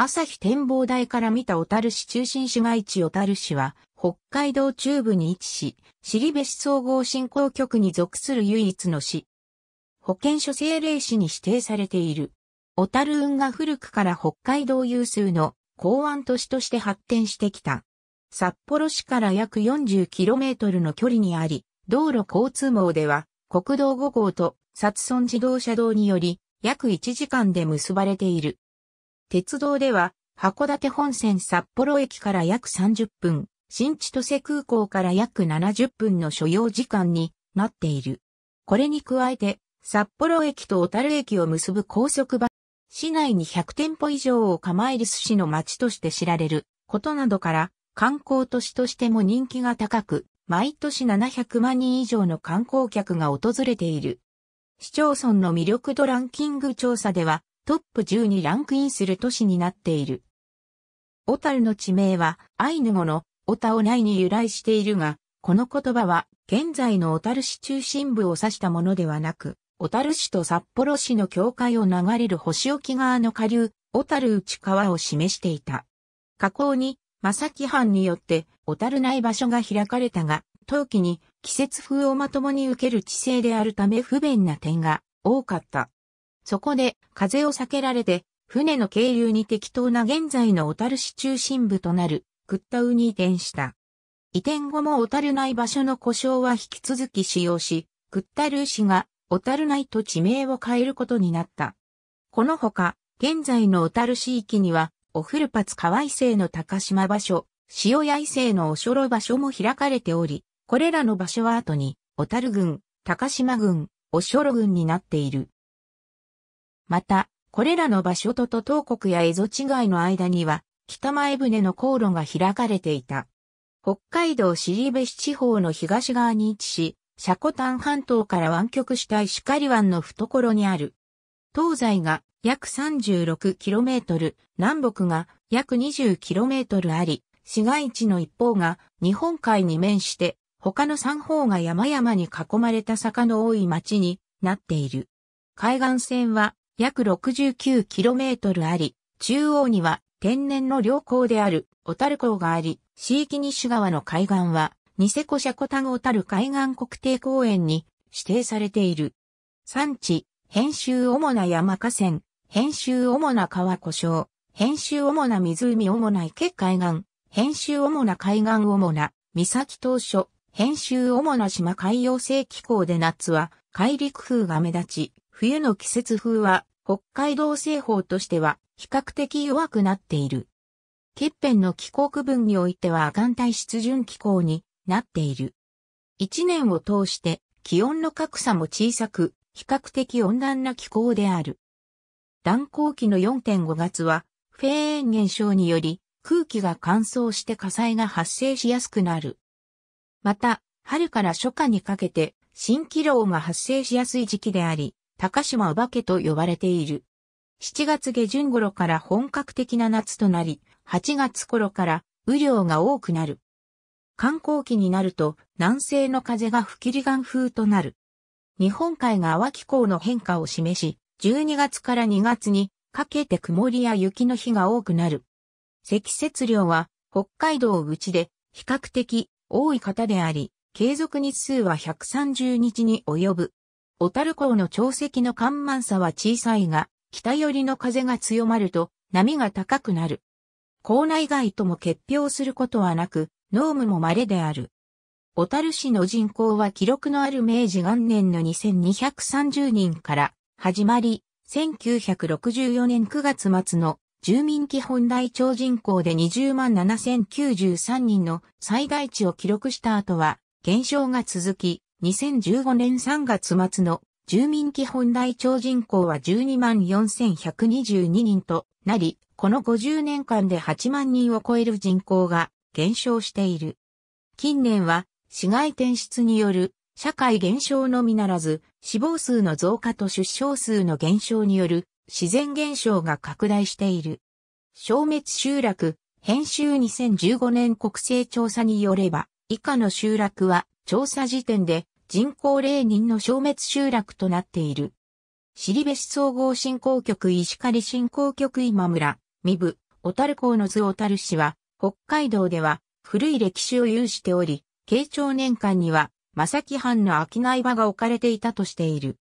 朝日展望台から見た小樽市中心市街地小樽市は、北海道中部に位置し、尻部市総合振興局に属する唯一の市。保健所政令市に指定されている。小樽運が古くから北海道有数の港湾都市として発展してきた。札幌市から約 40km の距離にあり、道路交通網では国道5号と薩村自動車道により約1時間で結ばれている。鉄道では、函館本線札幌駅から約30分、新千歳空港から約70分の所要時間になっている。これに加えて、札幌駅と小樽駅を結ぶ高速バス、市内に100店舗以上を構える寿司の街として知られることなどから、観光都市としても人気が高く、毎年700万人以上の観光客が訪れている。市町村の魅力度ランキング調査では、トップ10にランクインする都市になっている。小樽の地名はアイヌ語のオタオナイに由来しているが、この言葉は現在の小樽市中心部を指したものではなく、小樽市と札幌市の境界を流れる星沖側の下流、小樽内川を示していた。河口に、正木藩によって小樽内場所が開かれたが、冬季に季節風をまともに受ける地勢であるため不便な点が多かった。そこで風を避けられて、船の渓流に適当な現在の小樽市中心部となる、クッタウに移転した。移転後も小樽内場所の故障は引き続き使用し、クッタルー市が小樽内と地名を変えることになった。このほか、現在の小樽市域には、おふるぱつ河合生の高島場所、塩屋伊勢のおしょろ場所も開かれており、これらの場所は後に、小樽郡、高島郡、おしょろ郡になっている。また、これらの場所と都東国や蝦夷違いの間には、北前船の航路が開かれていた。北海道尻部地方の東側に位置し、シャコタン半島から湾曲した石狩湾の懐にある。東西が約 36km、南北が約 20km あり、市街地の一方が日本海に面して、他の三方が山々に囲まれた坂の多い町になっている。海岸線は約 69km あり、中央には天然の良港である小樽港があり、地域西側川の海岸は、ニセコシャコタゴ小樽海岸国定公園に指定されている。産地、編集主な山河川、編集主な川湖障、編集主な湖主な池海岸、編集主な海岸主な岬島所、編集主な島海洋性気候で夏は、海陸風が目立ち、冬の季節風は北海道西方としては比較的弱くなっている。欠片の気候区分においては寒帯湿潤気候になっている。一年を通して気温の格差も小さく、比較的温暖な気候である。暖候期の4.5月は、フェーン現象により空気が乾燥して火災が発生しやすくなる。また、春から初夏にかけて、蜃気楼が発生しやすい時期であり、高島お化けと呼ばれている。7月下旬頃から本格的な夏となり、8月頃から雨量が多くなる。観光期になると南西の風が吹きリガン風となる。日本海が淡気候の変化を示し、12月から2月にかけて曇りや雪の日が多くなる。積雪量は北海道内で比較的多い方であり、継続日数は130日に及ぶ。小樽港の潮汐の緩慢さは小さいが、北寄りの風が強まると波が高くなる。港内外とも結氷することはなく、濃霧も稀である。小樽市の人口は記録のある明治元年の2230人から始まり、1964年9月末の住民基本台帳人口で20万7093人の最大値を記録した後は減少が続き、2015年3月末の住民基本台帳人口は124,122人となり、この50年間で8万人を超える人口が減少している。近年は市外転出による社会減少のみならず、死亡数の増加と出生数の減少による自然減少が拡大している。消滅集落、編集2015年国勢調査によれば、以下の集落は調査時点で人口霊人の消滅集落となっている。尻部市総合振興局石狩振興局今村、三部、小樽港の図小樽市は、北海道では古い歴史を有しており、慶長年間には、正木藩の商い場が置かれていたとしている。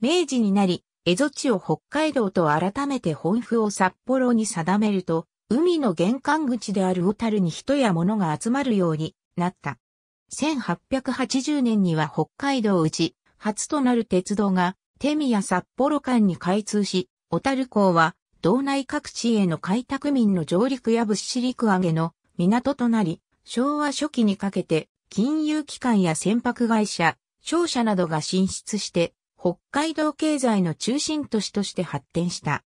明治になり、蝦夷地を北海道と改めて本府を札幌に定めると、海の玄関口である小樽に人や物が集まるようになった。1880年には北海道内、初となる鉄道が、手宮札幌間に開通し、小樽港は、道内各地への開拓民の上陸や物資陸揚げの港となり、昭和初期にかけて、金融機関や船舶会社、商社などが進出して、北海道経済の中心都市として発展した。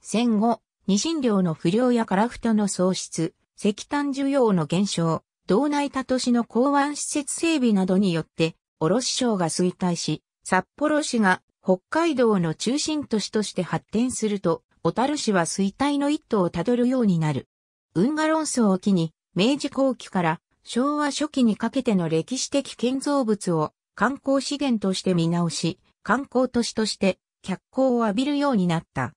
戦後、二診量の不良やカラフトの喪失、石炭需要の減少、道内他都市の港湾施設整備などによって、卸商が衰退し、札幌市が北海道の中心都市として発展すると、小樽市は衰退の一途をたどるようになる。運河論争を機に、明治後期から昭和初期にかけての歴史的建造物を観光資源として見直し、観光都市として脚光を浴びるようになった。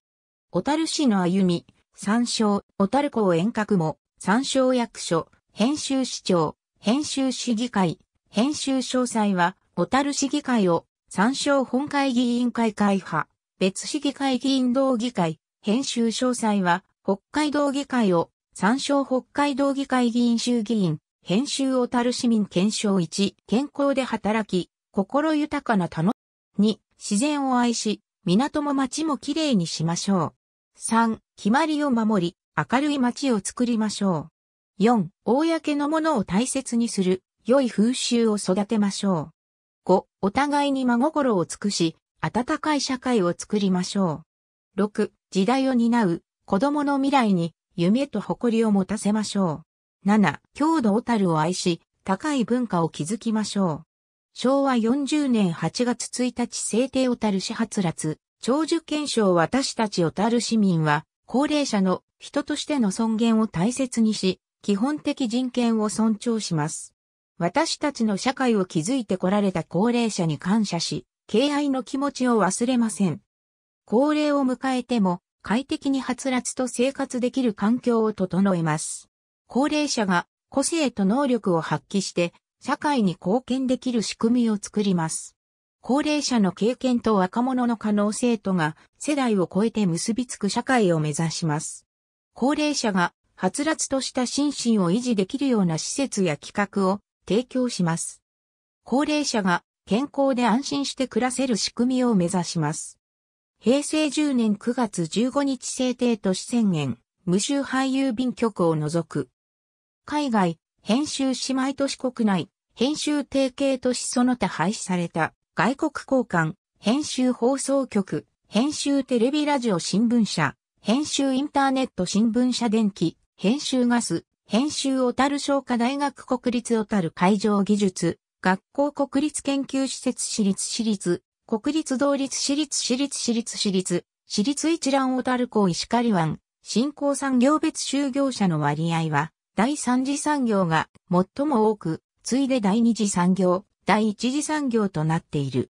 小樽市の歩み、山椒、小樽港遠隔も、山椒役所、編集市長、編集市議会、編集詳細は、小樽市議会を、参照本会議員会会派、別市議会議員同議会、編集詳細は、北海道議会を、参照北海道議会議員衆議院、編集小樽市民検証1、健康で働き、心豊かな楽2、自然を愛し、港も町もきれいにしましょう。3、決まりを守り、明るい町を作りましょう。4、公のものを大切にする、良い風習を育てましょう。5、お互いに真心を尽くし、温かい社会を作りましょう。6、時代を担う、子供の未来に、夢と誇りを持たせましょう。7、郷土小樽を愛し、高い文化を築きましょう。昭和40年8月1日制定小樽市発立、長寿検証私たち小樽市民は、高齢者の人としての尊厳を大切にし、基本的人権を尊重します。私たちの社会を築いてこられた高齢者に感謝し、敬愛の気持ちを忘れません。高齢を迎えても快適にはつらつと生活できる環境を整えます。高齢者が個性と能力を発揮して社会に貢献できる仕組みを作ります。高齢者の経験と若者の可能性とが世代を超えて結びつく社会を目指します。高齢者が発達とした心身を維持できるような施設や企画を提供します。高齢者が健康で安心して暮らせる仕組みを目指します。平成10年9月15日制定都市宣言、無臭俳優便局を除く。海外、編集姉妹都市国内、編集提携都市その他廃止された、外国交換、編集放送局、編集テレビラジオ新聞社、編集インターネット新聞社電気、編集ガス、編集小樽商科大学国立小樽会場技術、学校国立研究施設私立私立、国立同立私立私立私立私立、私立一覧小樽港石狩湾、新興産業別就業者の割合は、第三次産業が最も多く、次いで第二次産業、第一次産業となっている。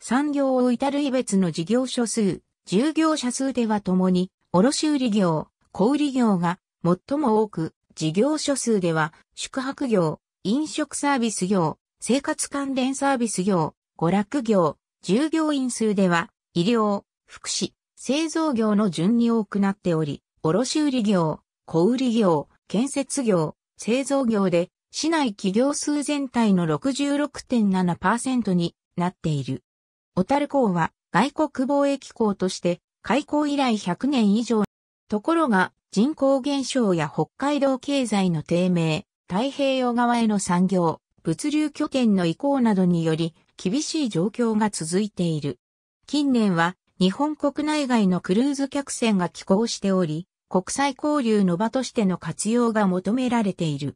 産業を至る別の事業所数、従業者数ではともに、卸売業、小売業が最も多く、事業所数では、宿泊業、飲食サービス業、生活関連サービス業、娯楽業、従業員数では、医療、福祉、製造業の順に多くなっており、卸売業、小売業、建設業、製造業で、市内企業数全体の66.7%になっている。小樽港は外国貿易港として開港以来100年以上。ところが、人口減少や北海道経済の低迷、太平洋側への産業、物流拠点の移行などにより厳しい状況が続いている。近年は日本国内外のクルーズ客船が寄港しており、国際交流の場としての活用が求められている。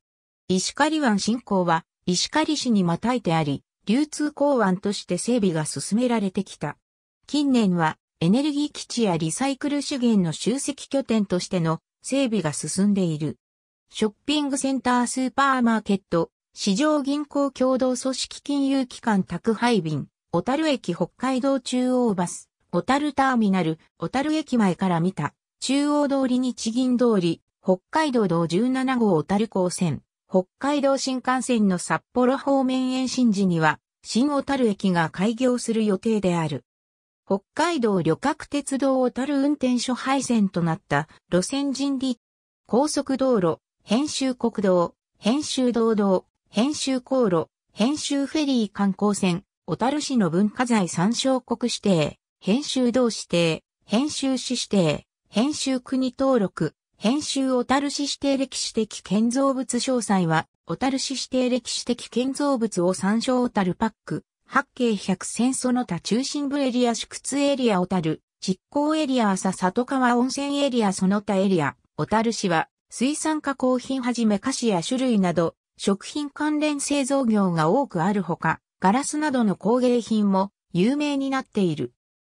石狩湾振興は石狩市にまたいてあり、流通港湾として整備が進められてきた。近年はエネルギー基地やリサイクル資源の集積拠点としての整備が進んでいる。ショッピングセンタースーパーマーケット、市場銀行共同組織金融機関宅配便、小樽駅北海道中央バス、小樽ターミナル、小樽駅前から見た、中央通り日銀通り、北海道道17号小樽港線、北海道新幹線の札幌方面延伸時には、新小樽駅が開業する予定である。北海道旅客鉄道をたる運転所廃線となった路線人理、高速道路、編集国道、編集道道、編集航路、編集フェリー観光船、小樽市の文化財参照国指定、編集道指定、編集市指定、編集国登録、編集小樽市指定歴史的建造物詳細は、小樽市指定歴史的建造物を参照小樽パック、八景百戦その他中心部エリア、宿津エリア、小樽、実行エリア、朝里川温泉エリア、その他エリア、小樽市は、水産加工品はじめ菓子や種類など、食品関連製造業が多くあるほか、ガラスなどの工芸品も有名になっている。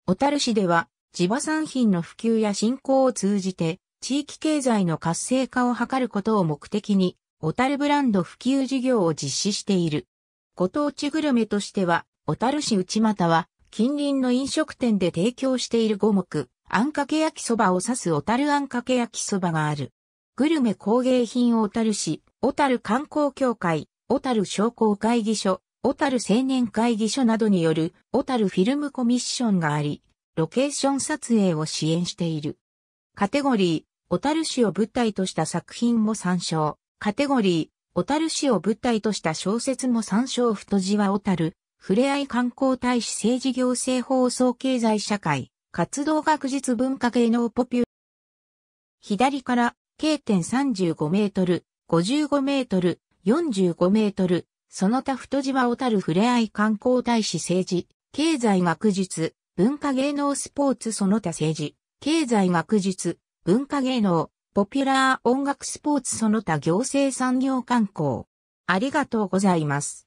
小樽市では、地場産品の普及や振興を通じて、地域経済の活性化を図ることを目的に、小樽ブランド普及事業を実施している。ご当地グルメとしては、小樽市内股は、近隣の飲食店で提供している五目、あんかけ焼きそばを指す小樽あんかけ焼きそばがある。グルメ工芸品小樽市、小樽観光協会、小樽商工会議所、小樽青年会議所などによる小樽フィルムコミッションがあり、ロケーション撮影を支援している。カテゴリー、小樽市を舞台とした作品も参照。カテゴリー、小樽市を舞台とした小説も参照太字は小樽、ふれあい観光大使政治行政放送経済社会、活動学術文化芸能ポピュ左から、経点35メートル、55メートル、45メートル、その他太字は小樽ふれあい観光大使政治、経済学術、文化芸能スポーツその他政治、経済学術、文化芸能、ポピュラー音楽スポーツその他行政産業観光。ありがとうございます。